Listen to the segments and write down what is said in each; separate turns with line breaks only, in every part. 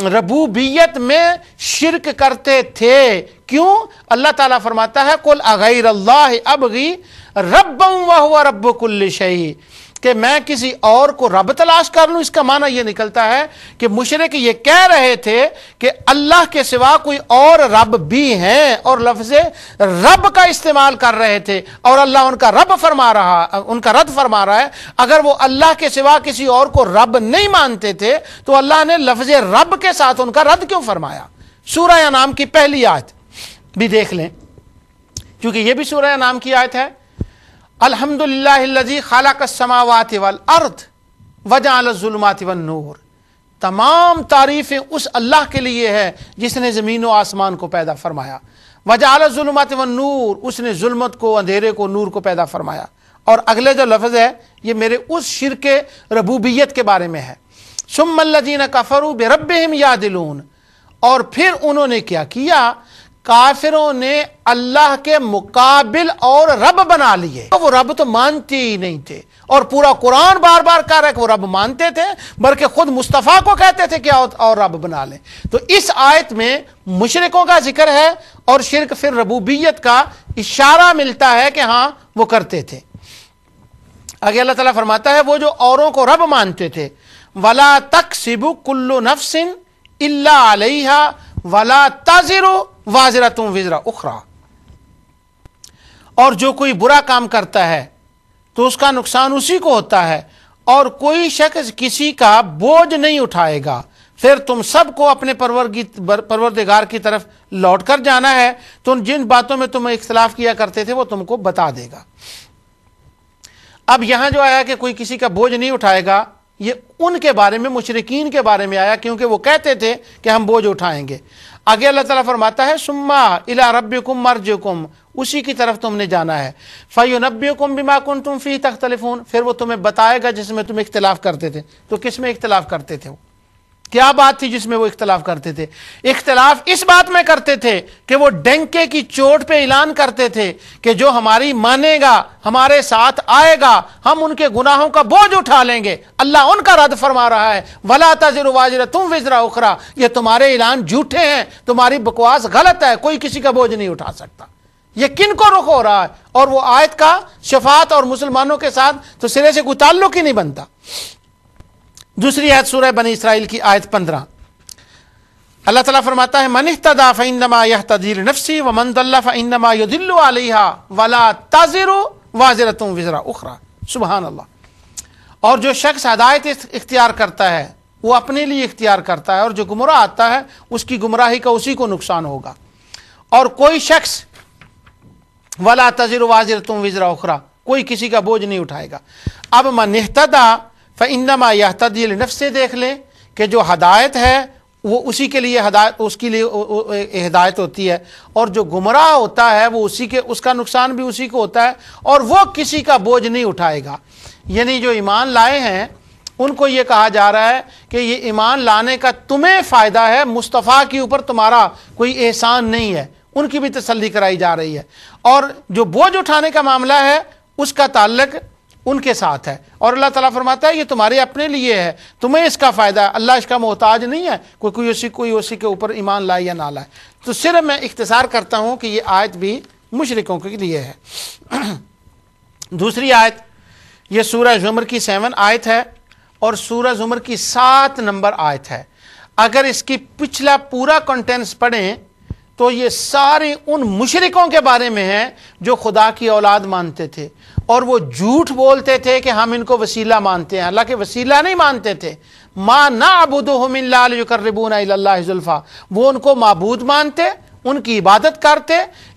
रबूबियत में शिरक करते थे क्यों अल्लाह ताला फरमाता है कुल अगैर अल्लाह अबगी रब वह रब कुल्ल शही कि मैं किसी और को रब तलाश कर लूं इसका माना यह निकलता है कि मुशरक ये कह रहे थे कि अल्लाह के सिवा कोई और रब भी हैं और लफ्ज रब का इस्तेमाल कर रहे थे और अल्लाह उनका रब फरमा रहा उनका रद फरमा रहा है अगर वो अल्लाह के सिवा किसी और को रब नहीं मानते थे तो अल्लाह ने लफ्ज रब के साथ उनका रद क्यों फरमाया सूर्य नाम की पहली आयत भी देख लें क्योंकि यह भी सूर्य नाम की आयत है अलहमदिल्लाजी खाला का समावात वल अर्द वजालमात वन नूर तमाम तारीफ़ें उस अल्लाह के लिए है जिसने ज़मीन व आसमान को पैदा फरमाया वजालमात वन नूर उसने जुलमत को अंधेरे को नूर को पैदा फरमाया और अगले जो लफ्ज़ है ये मेरे उस शिर के रबूबियत के बारे में है सुमल्लिन कफरू बेरब या दिलून और फिर उन्होंने क्या किया काफिरों ने अल्लाह के मुकाबिल और रब बना लिए तो वो रब तो मानते ही नहीं थे और पूरा कुरान बार बार कह रहा है वो रब मानते थे बल्कि खुद मुस्तफ़ा को कहते थे कि और रब बना लें तो इस आयत में मुशरकों का जिक्र है और शिरक फिर रबूबियत का इशारा मिलता है कि हाँ वो करते थे आगे अल्लाह तला फरमाता है वो जो औरों को रब मानते थे वला तक सिबु कुल्लु नफसिन अल्लाह वला तजरु वाजरा तुम विजरा उखरा और जो कोई बुरा काम करता है तो उसका नुकसान उसी को होता है और कोई शख्स किसी का बोझ नहीं उठाएगा फिर तुम सबको अपने परवरदिगार की तरफ लौट कर जाना है तो जिन बातों में तुम इख्तलाफ किया करते थे वो तुमको बता देगा अब यहां जो आया कि कोई किसी का बोझ नहीं उठाएगा ये उनके बारे में मुशरकिन के बारे में आया क्योंकि वो कहते थे कि हम बोझ उठाएंगे आगे अल्लाह ताला फरमाता है सुम्मा इला रब्बिकुम मर्जुकुम उसी की तरफ तुमने जाना है फ़युनब्बिकुम बिमा कुन तुम फ़ी तख्तलिफून फिर वो तुम्हें बताएगा जिसमें तुम इख्तलाफ करते थे तो किस में इख्तलाफ करते थे वो क्या बात थी जिसमें वो इख्तलाफ करते थे इख्तलाफ इस बात में करते थे कि वो डेंके की चोट पे ऐलान करते थे कि जो हमारी मानेगा हमारे साथ आएगा हम उनके गुनाहों का बोझ उठा लेंगे अल्लाह उनका रद्द फरमा रहा है वला तजर वाजरा तुम विजरा उखरा ये तुम्हारे ऐलान झूठे हैं तुम्हारी बकवास गलत है कोई किसी का बोझ नहीं उठा सकता ये किन को रुख हो रहा है और वो आयत का शफात और मुसलमानों के साथ तो सिरे से कोई ताल्लुक ही नहीं बनता दूसरी आयत सूरह बनी इसराइल की आयत पंद्रह अल्लाह ताला फरमाता है मन तदा फ़ैनमा यह तदीर नफसी व मन दल्ला फ़ैनमा युदिल्लु अलैहा वला ताजिर वाजरत वजरा उखरा सुबहान अल्लाह और जो शख्स हदायत इख्तियार करता है वो अपने लिए इख्तियार करता है और जो गुमराह आता है उसकी गुमराही का उसी को नुकसान होगा और कोई शख्स वला तजिर वाजरत वजरा उखरा कोई किसी का बोझ नहीं उठाएगा अब मन तदा फ़ैनमा यह तदिल नफ से देख लें कि जो हदायत है वो उसी के लिए हदायत उसके लिए हिदायत होती है और जो गुमराह होता है वो उसी के उसका नुकसान भी उसी को होता है और वो किसी का बोझ नहीं उठाएगा यानी जो ईमान लाए हैं उनको ये कहा जा रहा है कि ये ईमान लाने का तुम्हें फ़ायदा है मुस्तफ़ा के ऊपर तुम्हारा कोई एहसान नहीं है उनकी भी तसली कराई जा रही है और जो बोझ उठाने का मामला है उसका ताल्लक उनके साथ है और अल्लाह ताला फरमाता है ये तुम्हारे अपने लिए है तुम्हें इसका फ़ायदा है अल्लाह इसका मोहताज नहीं है कोई कोई उसी कोई उसी के ऊपर ईमान लाए या ना लाए तो सिर्फ मैं इख्तसार करता हूँ कि ये आयत भी मुशरकों के लिए है दूसरी आयत ये सूरह जुमर की सेवन आयत है और सूरह जुमर की सात नंबर आयत है अगर इसकी पिछला पूरा कंटेंट्स पढ़ें तो ये सारे उन मुशरकों के बारे में हैं जो खुदा की औलाद मानते थे और वो झूठ बोलते थे कि हम इनको वसीला मानते हैं हालांकि वसीला नहीं मानते थे माँ ना अबूदमिल्लाबूनाजुल्फ़ा वो उनको मबूद मानते उनकी इबादत करते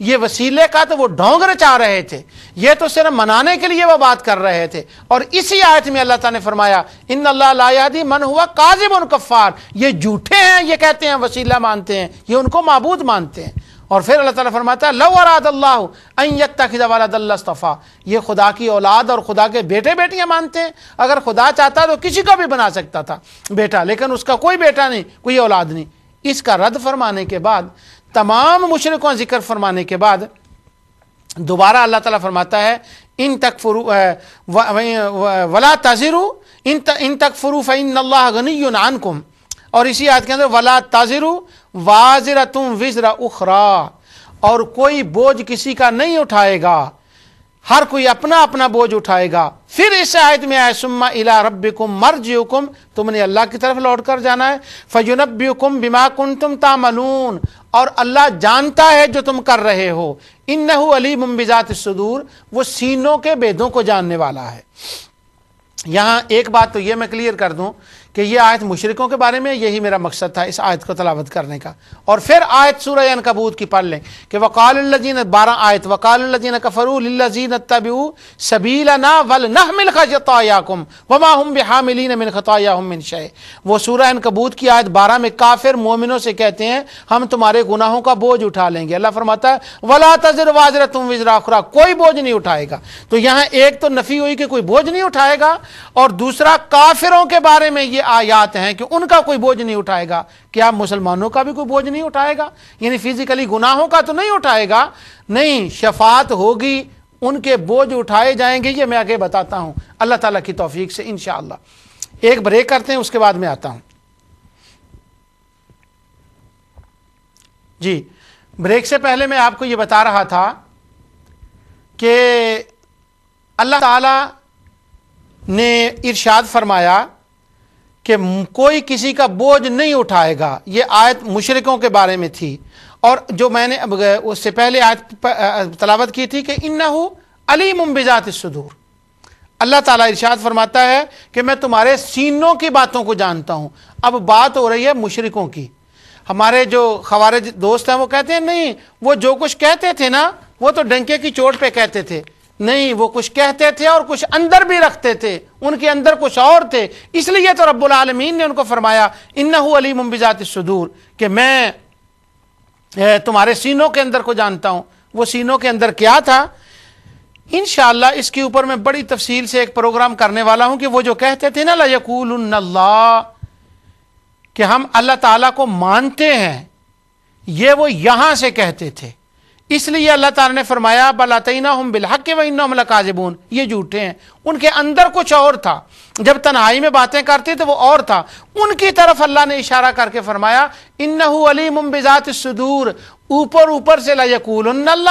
ये वसीले का तो वो ढोंग रचा रहे थे ये तो सिर्फ मनाने के लिए वह बात कर रहे थे और इसी आयत में अल्लाह ने फरमाया इन अल्लाह मन हुआ काजिब उन ये झूठे हैं ये कहते हैं वसीला मानते हैं ये उनको मबूद मानते हैं और फिर अल्लाह ताला फरमाता है लवरादल्लाफ़ा ये खुदा की औलाद और खुदा के बेटे बेटियां मानते हैं अगर खुदा चाहता तो किसी का भी बना सकता था बेटा लेकिन उसका कोई बेटा नहीं कोई औलाद नहीं इसका रद्द फरमाने के बाद तमाम मुशरकों जिक्र फरमाने के बाद दोबारा अल्लाह ताला फरमाता है इन तक फरू वला ताजिर इन तक फरू फ़ैन अल्लाह गनी नानकुम और इसी याद के अंदर वला ताजिर वाजर तुम विजरा उखरा और कोई बोझ किसी का नहीं उठाएगा हर कोई अपना अपना बोझ उठाएगा फिर इस आयत में आए सुम्मा इला रब्बिकुम मर्जियुकुम तुमने अल्लाह की तरफ लौट कर जाना है फजुनब्बियुकुम बिमा कुन तुम तामलून और अल्लाह जानता है जो तुम कर रहे हो इन अली मुम्बिजात सदूर वो सीनों के भेदों को जानने वाला है यहां एक बात तो ये मैं क्लियर कर दूं कि यह आयत मुशरकों के बारे में यही मेरा मकसद था इस आयत को तलावत करने का और फिर आयत सूर्य कबूत की पढ़ लें कि वकालजीन बारह आयत वकालजीन कफरूलजीन तबू सबीला ना वल नह मिल खतायाकुम बिहामिलीन मिन खताया शे वो सूर्य कबूत की आयत बारह में काफिर मोमिनों से कहते हैं हम तुम्हारे गुनाहों का बोझ उठा लेंगे अल्लाह फरमाता है वला तजर वाजर तुम विजरा खुरा कोई बोझ नहीं उठाएगा तो यहाँ एक तो नफ़ी हुई कि कोई बोझ नहीं उठाएगा और दूसरा काफिरों के बारे में ये आयात हैं कि उनका कोई बोझ नहीं उठाएगा क्या मुसलमानों का भी कोई बोझ नहीं उठाएगा यानी फिजिकली गुनाहों का तो नहीं उठाएगा नहीं शफात होगी उनके बोझ उठाए जाएंगे ये मैं आगे बताता हूं अल्लाह ताला की तौफीक से इन एक ब्रेक करते हैं उसके बाद में आता हूं जी ब्रेक से पहले मैं आपको यह बता रहा था कि अल्लाह ताला ने इरशाद फरमाया कि कोई किसी का बोझ नहीं उठाएगा ये आयत मुशरकों के बारे में थी और जो मैंने अब उससे पहले आयत तलावत की थी कि इन्ना हो अली मुमबिजात सदूर अल्लाह ताला इरशाद फरमाता है कि मैं तुम्हारे सीनों की बातों को जानता हूँ अब बात हो रही है मुशरकों की हमारे जो खबारे दोस्त हैं वो कहते हैं नहीं वो जो कुछ कहते थे ना वो तो डंके की चोट पर कहते थे नहीं वो कुछ कहते थे और कुछ अंदर भी रखते थे उनके अंदर कुछ और थे इसलिए तो रब्बुल आलमीन ने उनको फरमाया इन्नहु अली बिजात सदूर कि मैं तुम्हारे सीनों के अंदर को जानता हूँ वो सीनों के अंदर क्या था इन इसके ऊपर मैं बड़ी तफसील से एक प्रोग्राम करने वाला हूँ कि वो जो कहते थे ना लयकूल कि हम अल्लाह ताला को मानते हैं ये वो यहाँ से कहते थे इसलिए अल्लाह ताला ने फरमाया बलातना हम बिलहक व इन काजबून ये झूठे हैं उनके अंदर कुछ और था जब तनहाई में बातें करते तो वो और था उनकी तरफ अल्लाह ने इशारा करके फरमाया इन अली मुमबिज़ात सदूर ऊपर ऊपर से लयकूल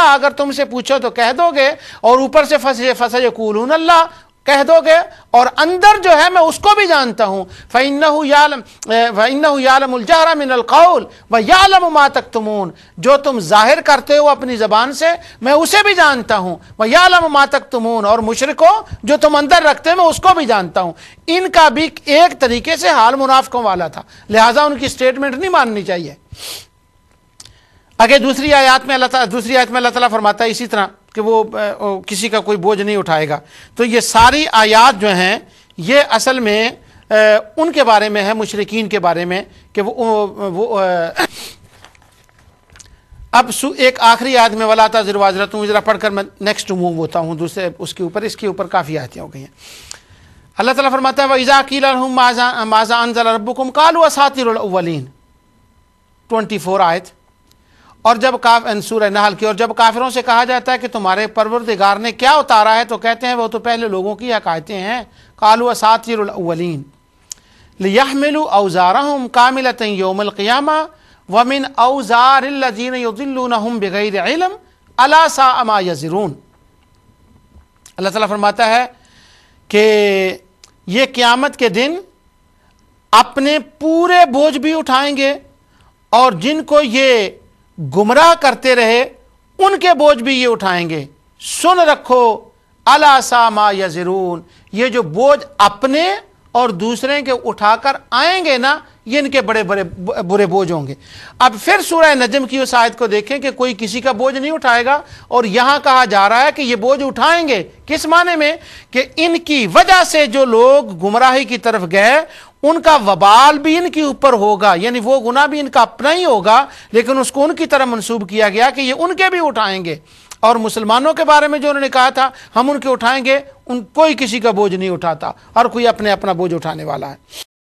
अगर तुमसे पूछो तो कह दोगे और ऊपर से फंसे फंसे यकूल अल्लाह कह दोगे और अंदर जो है मैं उसको भी जानता हूँ फ़ैन्नयालमजहरा मिन व यालम मा तक तुमून जो तुम जाहिर करते हो अपनी ज़बान से मैं उसे भी जानता हूँ व यालम मा तक तुमून और मुशरको जो तुम अंदर रखते हो मैं उसको भी जानता हूँ इनका भी एक तरीके से हाल मुनाफकों वाला था लिहाजा उनकी स्टेटमेंट नहीं माननी चाहिए आगे दूसरी आयात में अल्लाह दूसरी आयत में अल्लाह तला फरमाता है इसी तरह कि वो किसी का कोई बोझ नहीं उठाएगा तो ये सारी आयात जो हैं ये असल में उनके बारे में है मुशरकिन के बारे में कि वो वो अब एक आखिरी आयत में था जरवाजरत हूँ जरा पढ़कर मैं नेक्स्ट मूव होता हूँ दूसरे उसके ऊपर इसके ऊपर काफ़ी आयतें हो गई हैं अल्लाह ताला फरमाता है वज़ा कील माजा माजा अनजल रबुकुम कालू असातिर ट्वेंटी फोर आयत और जब काफ नहल की और जब काफिरों से कहा जाता है कि तुम्हारे परवरदिगार ने क्या उतारा है तो कहते हैं वो तो पहले लोगों की अकायतें हैं कालू असातिरवलिन लियामिलु अवज़ारा हम कामिलत योमलक़ियामा वमिन अवज़ारजीन युद्लून बग़ैर इलम अला सा यजरून अल्लाह ताला फरमाता है कि ये क़्यामत के दिन अपने पूरे बोझ भी उठाएंगे और जिनको ये गुमराह करते रहे उनके बोझ भी ये उठाएंगे सुन रखो अलासा मा जरून ये जो बोझ अपने और दूसरे के उठाकर आएंगे ना ये इनके बड़े बड़े बुरे बोझ होंगे अब फिर सूरह नजम की उस आयत को देखें कि कोई किसी का बोझ नहीं उठाएगा और यहां कहा जा रहा है कि ये बोझ उठाएंगे किस माने में कि इनकी वजह से जो लोग गुमराही की तरफ गए उनका वबाल भी इनके ऊपर होगा यानी वो गुना भी इनका अपना ही होगा लेकिन उसको उनकी तरह मनसूब किया गया कि ये उनके भी उठाएंगे और मुसलमानों के बारे में जो उन्होंने कहा था हम उनके उठाएंगे उन कोई किसी का बोझ नहीं उठाता और कोई अपने अपना बोझ उठाने वाला है